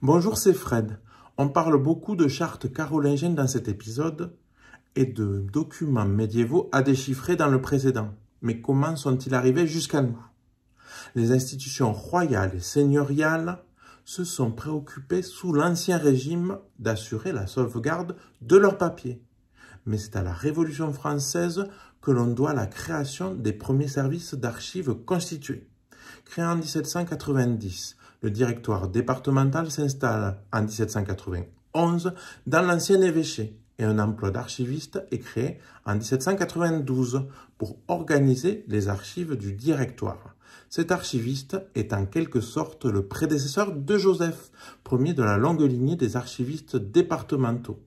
Bonjour, c'est Fred. On parle beaucoup de chartes carolingiennes dans cet épisode et de documents médiévaux à déchiffrer dans le précédent. Mais comment sont-ils arrivés jusqu'à nous Les institutions royales et seigneuriales se sont préoccupées sous l'Ancien Régime d'assurer la sauvegarde de leurs papiers. Mais c'est à la Révolution française que l'on doit la création des premiers services d'archives constitués. créés en 1790, le directoire départemental s'installe en 1791 dans l'ancien évêché et un emploi d'archiviste est créé en 1792 pour organiser les archives du directoire. Cet archiviste est en quelque sorte le prédécesseur de Joseph, premier de la longue lignée des archivistes départementaux.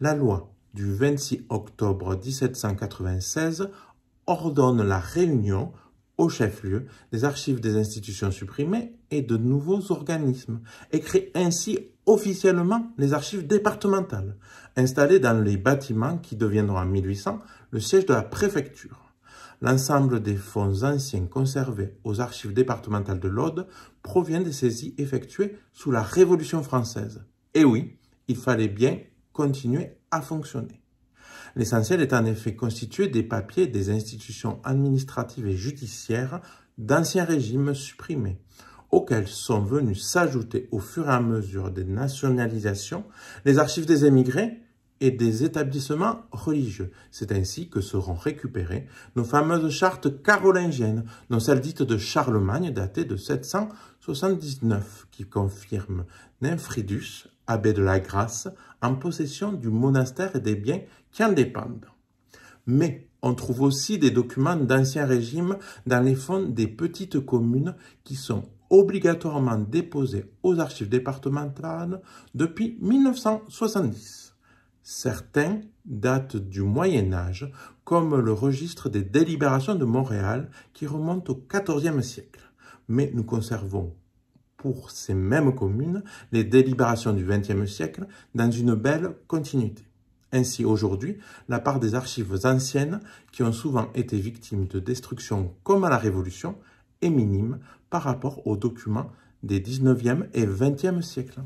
La loi du 26 octobre 1796 ordonne la réunion au chef-lieu des archives des institutions supprimées et de nouveaux organismes, et ainsi officiellement les archives départementales, installées dans les bâtiments qui deviendront en 1800 le siège de la préfecture. L'ensemble des fonds anciens conservés aux archives départementales de l'Aude provient des saisies effectuées sous la Révolution française. Et oui, il fallait bien continuer à fonctionner. L'essentiel est en effet constitué des papiers des institutions administratives et judiciaires d'anciens régimes supprimés, auxquels sont venus s'ajouter au fur et à mesure des nationalisations les archives des émigrés et des établissements religieux. C'est ainsi que seront récupérées nos fameuses chartes carolingiennes, dont celle dite de Charlemagne datée de 779, qui confirme Nymphridus abbé de la Grâce, en possession du monastère et des biens qui en dépendent. Mais on trouve aussi des documents d'Ancien Régime dans les fonds des petites communes qui sont obligatoirement déposés aux archives départementales depuis 1970. Certains datent du Moyen Âge, comme le registre des délibérations de Montréal qui remonte au XIVe siècle. Mais nous conservons pour ces mêmes communes les délibérations du XXe siècle dans une belle continuité. Ainsi, aujourd'hui, la part des archives anciennes, qui ont souvent été victimes de destruction comme à la Révolution, est minime par rapport aux documents des XIXe et XXe siècles.